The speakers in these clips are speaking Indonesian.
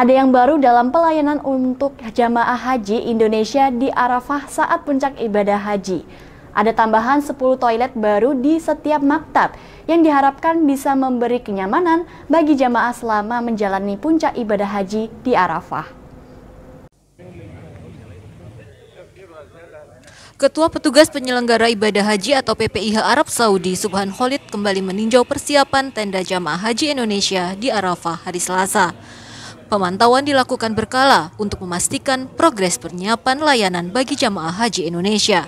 Ada yang baru dalam pelayanan untuk jamaah haji Indonesia di Arafah saat puncak ibadah haji. Ada tambahan 10 toilet baru di setiap maktab yang diharapkan bisa memberi kenyamanan bagi jamaah selama menjalani puncak ibadah haji di Arafah. Ketua Petugas Penyelenggara Ibadah Haji atau PPIH Arab Saudi, Subhan Khalid, kembali meninjau persiapan tenda jamaah haji Indonesia di Arafah hari Selasa. Pemantauan dilakukan berkala untuk memastikan progres penyiapan layanan bagi jamaah haji Indonesia.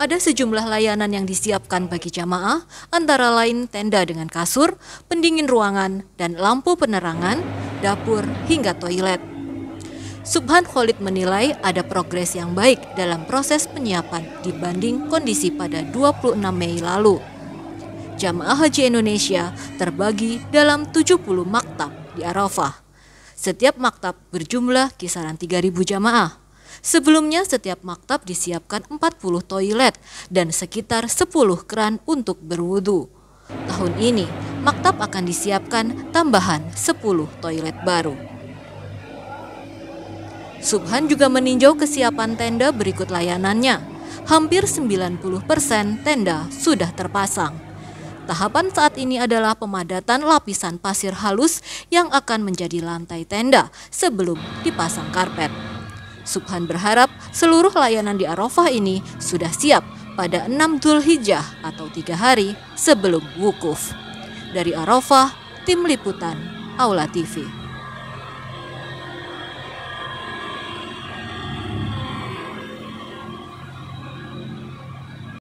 Ada sejumlah layanan yang disiapkan bagi jamaah, antara lain tenda dengan kasur, pendingin ruangan, dan lampu penerangan, dapur, hingga toilet. Subhan Khalid menilai ada progres yang baik dalam proses penyiapan dibanding kondisi pada 26 Mei lalu. Jamaah Haji Indonesia terbagi dalam 70 maktab di Arafah. Setiap maktab berjumlah kisaran 3.000 jamaah. Sebelumnya setiap maktab disiapkan 40 toilet dan sekitar 10 keran untuk berwudu. Tahun ini maktab akan disiapkan tambahan 10 toilet baru. Subhan juga meninjau kesiapan tenda berikut layanannya. Hampir 90 persen tenda sudah terpasang. Tahapan saat ini adalah pemadatan lapisan pasir halus yang akan menjadi lantai tenda sebelum dipasang karpet. Subhan berharap seluruh layanan di Arafah ini sudah siap pada 6 Hijjah atau tiga hari sebelum wukuf. Dari Arafah, Tim Liputan, Aula TV.